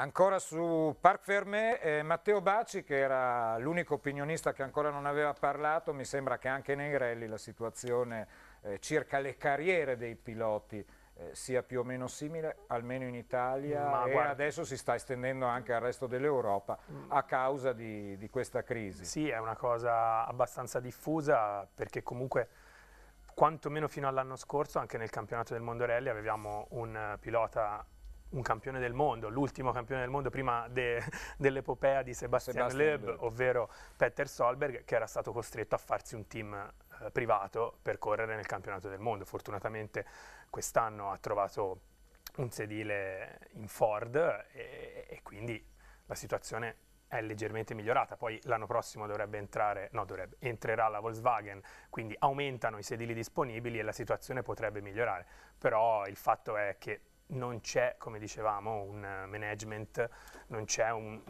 Ancora su Parc Fermé, eh, Matteo Baci che era l'unico opinionista che ancora non aveva parlato, mi sembra che anche nei rally la situazione eh, circa le carriere dei piloti eh, sia più o meno simile, almeno in Italia Ma e guarda... adesso si sta estendendo anche al resto dell'Europa mm. a causa di, di questa crisi. Sì, è una cosa abbastanza diffusa perché comunque quantomeno fino all'anno scorso anche nel campionato del mondo rally avevamo un pilota un campione del mondo, l'ultimo campione del mondo prima de, dell'epopea di Sebastian, Sebastian Loeb, ovvero Peter Solberg, che era stato costretto a farsi un team eh, privato per correre nel campionato del mondo. Fortunatamente quest'anno ha trovato un sedile in Ford e, e quindi la situazione è leggermente migliorata, poi l'anno prossimo dovrebbe entrare, no dovrebbe, entrerà la Volkswagen, quindi aumentano i sedili disponibili e la situazione potrebbe migliorare, però il fatto è che non c'è, come dicevamo, un eh, management, non c'è un...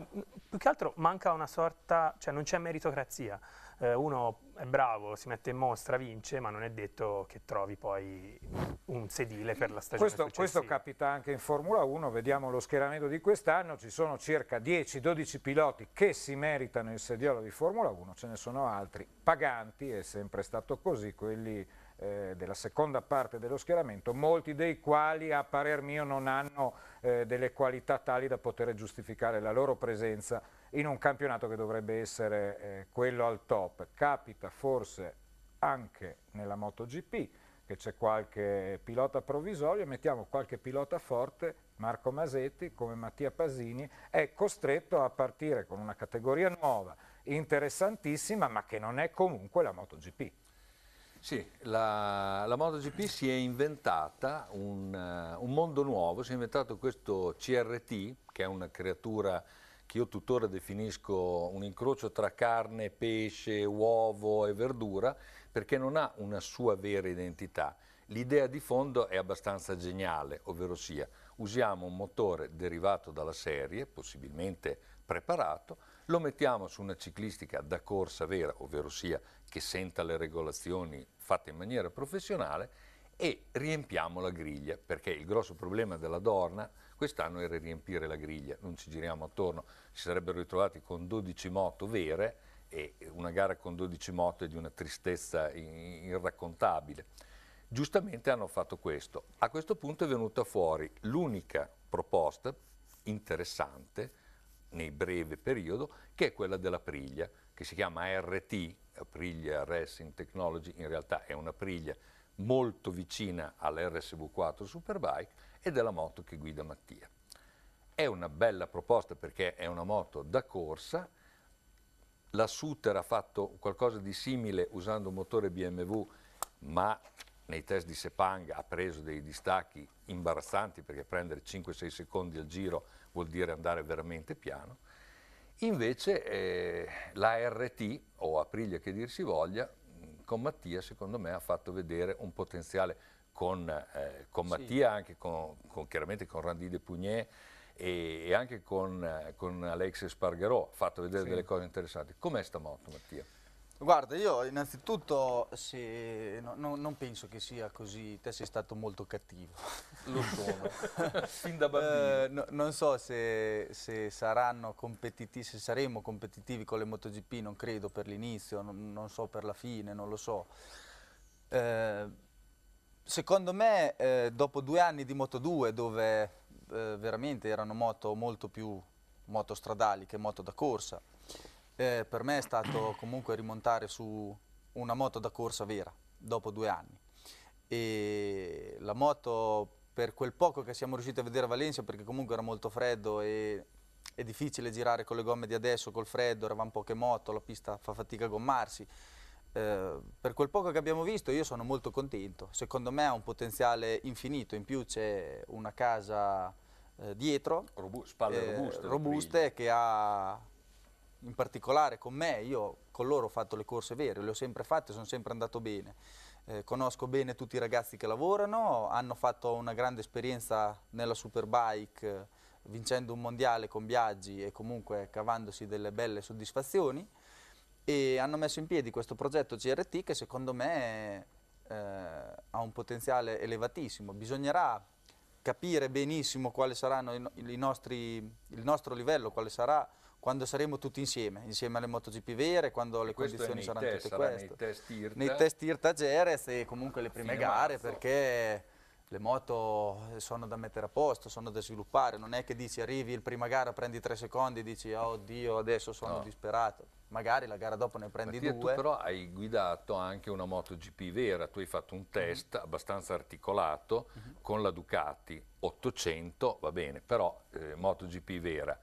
più che altro manca una sorta, cioè non c'è meritocrazia. Eh, uno è bravo, si mette in mostra, vince, ma non è detto che trovi poi un sedile per la stagione questo, questo capita anche in Formula 1, vediamo lo schieramento di quest'anno, ci sono circa 10-12 piloti che si meritano il sediolo di Formula 1, ce ne sono altri paganti, è sempre stato così, quelli eh, della seconda parte dello schieramento, molti dei quali a parer mio non hanno eh, delle qualità tali da poter giustificare la loro presenza in un campionato che dovrebbe essere eh, quello al top. Capita forse anche nella MotoGP che c'è qualche pilota provvisorio, mettiamo qualche pilota forte, Marco Masetti come Mattia Pasini, è costretto a partire con una categoria nuova, interessantissima, ma che non è comunque la MotoGP. Sì, la, la MotoGP si è inventata un, uh, un, mondo nuovo, si è inventato questo CRT, che è una creatura che io tuttora definisco un incrocio tra carne, pesce, uovo e verdura, perché non ha una sua vera identità. L'idea di fondo è abbastanza geniale, ovvero sia, usiamo un motore derivato dalla serie, possibilmente preparato, lo mettiamo su una ciclistica da corsa vera, ovvero sia che senta le regolazioni fatte in maniera professionale e riempiamo la griglia, perché il grosso problema della Dorna quest'anno era riempire la griglia, non ci giriamo attorno, si sarebbero ritrovati con 12 moto vere e una gara con 12 moto è di una tristezza irraccontabile. Giustamente hanno fatto questo. A questo punto è venuta fuori l'unica proposta interessante nei breve periodo, che è quella della priglia, che si chiama RT, Aprilia Racing Technology, in realtà è una priglia molto vicina all'RSV4 Superbike e della moto che guida Mattia. È una bella proposta perché è una moto da corsa, la Suter ha fatto qualcosa di simile usando un motore BMW, ma nei test di Sepang ha preso dei distacchi imbarazzanti perché prendere 5-6 secondi al giro vuol dire andare veramente piano. Invece eh, RT, o Aprilia che dir si voglia, con Mattia secondo me ha fatto vedere un potenziale con, eh, con Mattia, sì. anche con, con, chiaramente con Randy De Pugnet e, e anche con, eh, con Alex Spargherò, ha fatto vedere sì. delle cose interessanti. Com'è sta moto Mattia? Guarda, io innanzitutto sì, no, no, non penso che sia così, te sei stato molto cattivo. Lo sono, fin da bambino. Eh, no, non so se, se, saranno competitivi, se saremo competitivi con le MotoGP, non credo per l'inizio, non, non, so per la fine, non lo so. Eh, secondo me eh, dopo due anni di Moto2 dove eh, veramente erano moto molto più moto stradali che moto da corsa, eh, per me è stato comunque rimontare su una moto da corsa vera, dopo due anni. E la moto, per quel poco che siamo riusciti a vedere a Valencia, perché comunque era molto freddo e è difficile girare con le gomme di adesso, col freddo, eravamo poche moto, la pista fa fatica a gommarsi. Eh, per quel poco che abbiamo visto io sono molto contento, secondo me ha un potenziale infinito, in più c'è una casa eh, dietro, Robu spalle eh, robuste che ha in particolare con me, io con loro ho fatto le corse vere, le ho sempre fatte, sono sempre andato bene. Eh, conosco bene tutti i ragazzi che lavorano, hanno fatto una grande esperienza nella Superbike, vincendo un mondiale con viaggi e comunque cavandosi delle belle soddisfazioni e hanno messo in piedi questo progetto CRT che secondo me eh, ha un potenziale elevatissimo. Bisognerà capire benissimo quale saranno no, i nostri, il nostro livello, quale sarà quando saremo tutti insieme, insieme alle MotoGP vere, quando le condizioni saranno test, tutte queste. Nei test IRTA. Nei test IRTA Jerez e comunque le prime gare perché le moto sono da mettere a posto, sono da sviluppare, non è che dici arrivi il prima gara, prendi tre secondi e dici oh ah, Dio adesso sono no. disperato, magari la gara dopo ne prendi Mattia, due. Tu però hai guidato anche una MotoGP vera, tu hai fatto un test mm -hmm. abbastanza articolato mm -hmm. con la Ducati, 800 va bene, però eh, MotoGP vera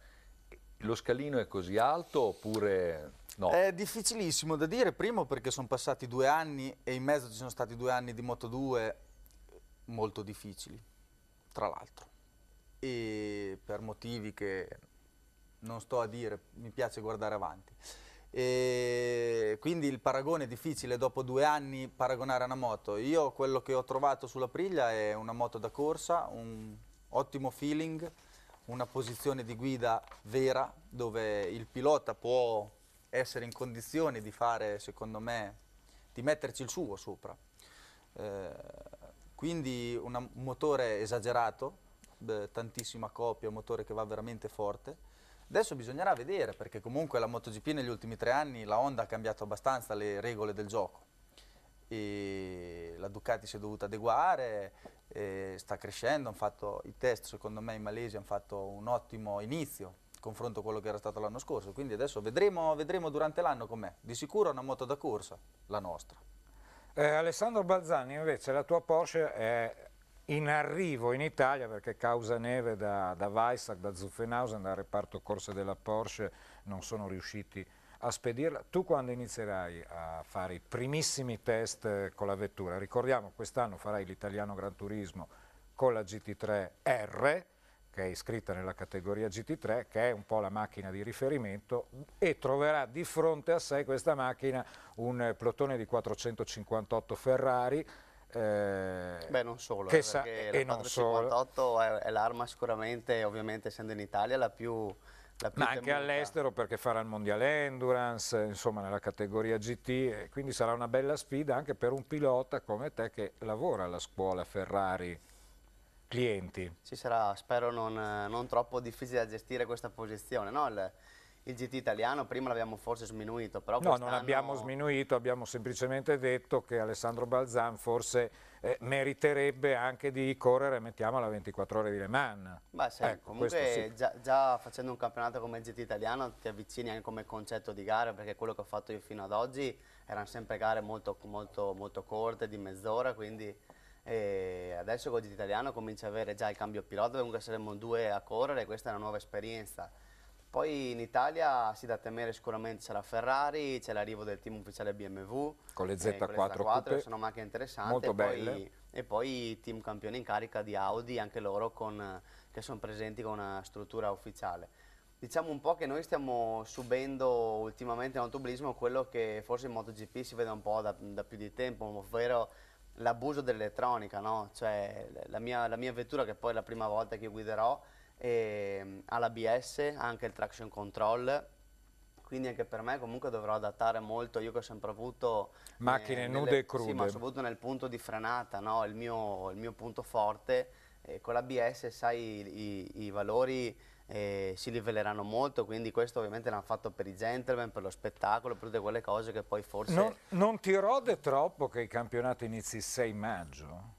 lo scalino è così alto oppure no? È difficilissimo da dire, primo perché sono passati due anni e in mezzo ci sono stati due anni di Moto2 molto difficili, tra l'altro. E per motivi che non sto a dire, mi piace guardare avanti. E quindi il paragone è difficile dopo due anni paragonare una moto. Io quello che ho trovato sulla priglia è una moto da corsa, un ottimo feeling, una posizione di guida vera dove il pilota può essere in condizione di fare, secondo me, di metterci il suo sopra. Eh, quindi un motore esagerato, beh, tantissima coppia, un motore che va veramente forte. Adesso bisognerà vedere perché comunque la MotoGP negli ultimi tre anni la Honda ha cambiato abbastanza le regole del gioco e la Ducati si è dovuta adeguare, sta crescendo, fatto, i test secondo me in Malesia hanno fatto un ottimo inizio confronto a quello che era stato l'anno scorso, quindi adesso vedremo, vedremo durante l'anno com'è, di sicuro è una moto da corsa, la nostra. Eh, Alessandro Balzani invece la tua Porsche è in arrivo in Italia perché causa neve da, da Weissach, da Zuffenhausen, dal reparto corse della Porsche non sono riusciti a a spedirla. Tu quando inizierai a fare i primissimi test con la vettura, ricordiamo quest'anno farai l'italiano Gran Turismo con la GT3 R, che è iscritta nella categoria GT3, che è un po' la macchina di riferimento, e troverà di fronte a sé questa macchina un plotone di 458 Ferrari, eh, Beh, non solo, che eh, sa, e non solo. è l'arma sicuramente, ovviamente essendo in Italia, la più ma anche all'estero perché farà il mondiale endurance, insomma nella categoria GT, quindi sarà una bella sfida anche per un pilota come te che lavora alla scuola Ferrari clienti. Ci sarà, spero, non, non troppo difficile da gestire questa posizione, no? il, il GT italiano, prima l'abbiamo forse sminuito, però No, non abbiamo sminuito, abbiamo semplicemente detto che Alessandro Balzan forse eh, meriterebbe anche di correre, mettiamo alla 24 ore di Le Mans. Beh, sì, ecco, comunque sì. già, già, facendo un campionato come il GT italiano ti avvicini anche come concetto di gara, perché quello che ho fatto io fino ad oggi erano sempre gare molto, molto, molto corte, di mezz'ora, quindi... E adesso con il GT italiano comincia ad avere già il cambio pilota, comunque saremo due a correre, questa è una nuova esperienza poi in Italia si da temere sicuramente c'è la Ferrari, c'è l'arrivo del team ufficiale BMW. Con le Z4, eh, con le Z4 sono macchine interessanti. Molto e belle. Poi, e poi team campione in carica di Audi, anche loro con, che sono presenti con una struttura ufficiale. Diciamo un po' che noi stiamo subendo ultimamente in nell'automobilismo quello che forse in MotoGP si vede un po' da, da più di tempo, ovvero l'abuso dell'elettronica, no? Cioè la mia, la mia vettura, che poi è la prima volta che guiderò, e ehm, ha l'ABS, anche il traction control quindi anche per me comunque dovrò adattare molto, io che ho sempre avuto... Eh, Macchine eh, nude e crude. Sì, ma soprattutto nel punto di frenata, no? il, mio, il, mio, punto forte, eh, con l'ABS sai i, i valori eh, si livelleranno molto, quindi questo ovviamente l'hanno fatto per i gentleman, per lo spettacolo, per tutte quelle cose che poi forse... Non, non ti rode troppo che il campionato inizi il 6 maggio?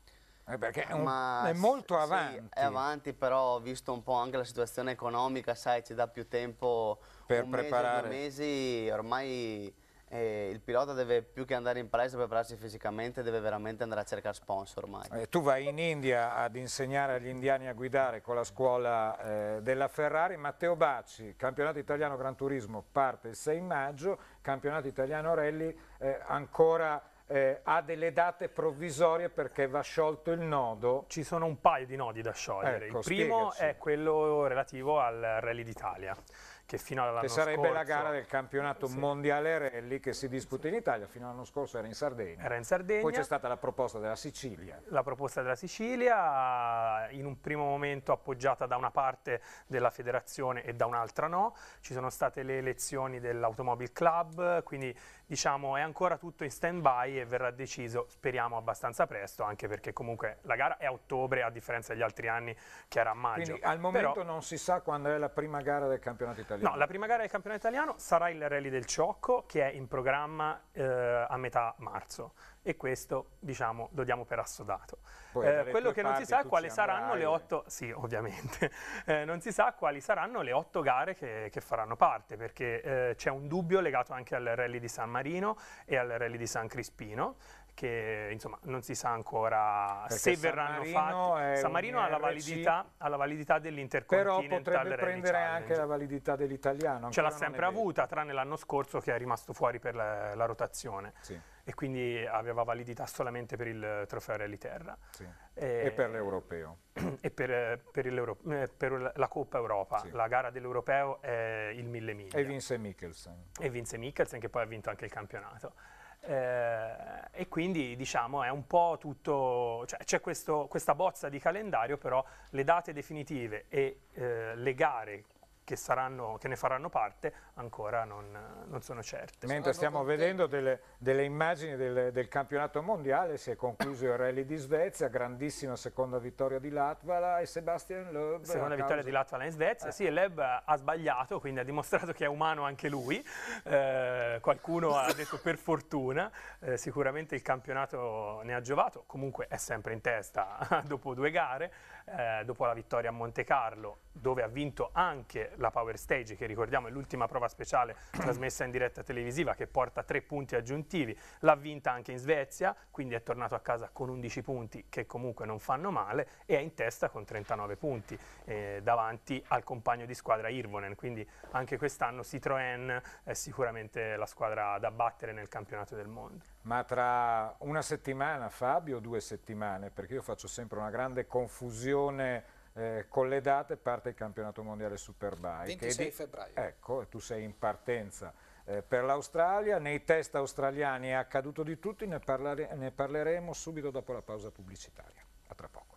Eh, perché è, un, è molto avanti. Sì, è avanti, però visto un po' anche la situazione economica, sai, ci dà più tempo per un preparare. Mese, mesi, ormai eh, il pilota deve più che andare in palestra per prepararsi fisicamente, deve veramente andare a cercare sponsor ormai. Eh, tu vai in India ad insegnare agli indiani a guidare con la scuola eh, della Ferrari. Matteo Baci, campionato italiano Gran Turismo, parte il 6 maggio, campionato italiano Rally eh, ancora eh, ha delle date provvisorie perché va sciolto il nodo. Ci sono un paio di nodi da sciogliere. Ecco, il primo spiegaci. è quello relativo al Rally d'Italia che fino all'anno scorso... Che sarebbe scorso, la gara del campionato sì. mondiale rally che si disputa in Italia, fino all'anno scorso era in Sardegna. Era in Sardegna. Poi c'è stata la proposta della Sicilia. La proposta della Sicilia, in un primo momento appoggiata da una parte della federazione e da un'altra no. Ci sono state le elezioni dell'Automobile Club, quindi diciamo, è ancora tutto in stand-by e verrà deciso, speriamo, abbastanza presto, anche perché comunque la gara è a ottobre, a differenza degli altri anni che era a maggio. Quindi al momento Però, non si sa quando è la prima gara del campionato italiano. No, la prima gara del campionato italiano sarà il Rally del Ciocco, che è in programma eh, a metà marzo e questo diciamo, lo diamo per assodato. Eh, quello che non si sa è quali saranno le otto, sì ovviamente, eh, non si sa quali saranno le otto gare che, che faranno parte perché eh, c'è un dubbio legato anche al rally di San Marino e al rally di San Crispino che insomma non si sa ancora Perché se San verranno Marino fatti. San Marino ha la validità, validità dell'Intercontinental Però potrebbe Rally prendere Challenge. anche la validità dell'italiano. Ce l'ha sempre avuta, tranne l'anno scorso che è rimasto fuori per la, la rotazione. Sì e quindi aveva validità solamente per il trofeo Rally Terra. Sì. E, e, per l'Europeo. E per, per, eh, per, la Coppa Europa, sì. la gara dell'Europeo è il 1000 miglia. E vinse Mikkelsen. E vinse Mikkelsen che poi ha vinto anche il campionato. Eh, e quindi diciamo è un po' tutto, cioè, c'è questa bozza di calendario però le date definitive e eh, le gare che, saranno, che ne faranno parte ancora non, non sono certe. Mentre stiamo vedendo delle, delle immagini del, del, campionato mondiale, si è concluso il rally di Svezia, grandissima seconda vittoria di Latvala e Sebastian Loeb. Seconda vittoria di Latvala in Svezia, eh. sì, Loeb ha sbagliato, quindi ha dimostrato che è umano anche lui, eh, qualcuno ha detto per fortuna, eh, sicuramente il campionato ne ha giovato, comunque è sempre in testa dopo due gare, eh, dopo la vittoria a Monte Carlo dove ha vinto anche la Power Stage, che ricordiamo è l'ultima prova speciale trasmessa in diretta televisiva che porta tre punti aggiuntivi, l'ha vinta anche in Svezia, quindi è tornato a casa con 11 punti che comunque non fanno male e è in testa con 39 punti eh, davanti al compagno di squadra Irvonen, quindi anche quest'anno Citroën è sicuramente la squadra da battere nel campionato del mondo. Ma tra una settimana Fabio o due settimane, perché io faccio sempre una grande confusione eh, con le date parte il campionato mondiale Superbike. 26 di, febbraio. Ecco, tu sei in partenza eh, per l'Australia, nei test australiani è accaduto di tutto, ne, parlare, ne parleremo subito dopo la pausa pubblicitaria. A tra poco.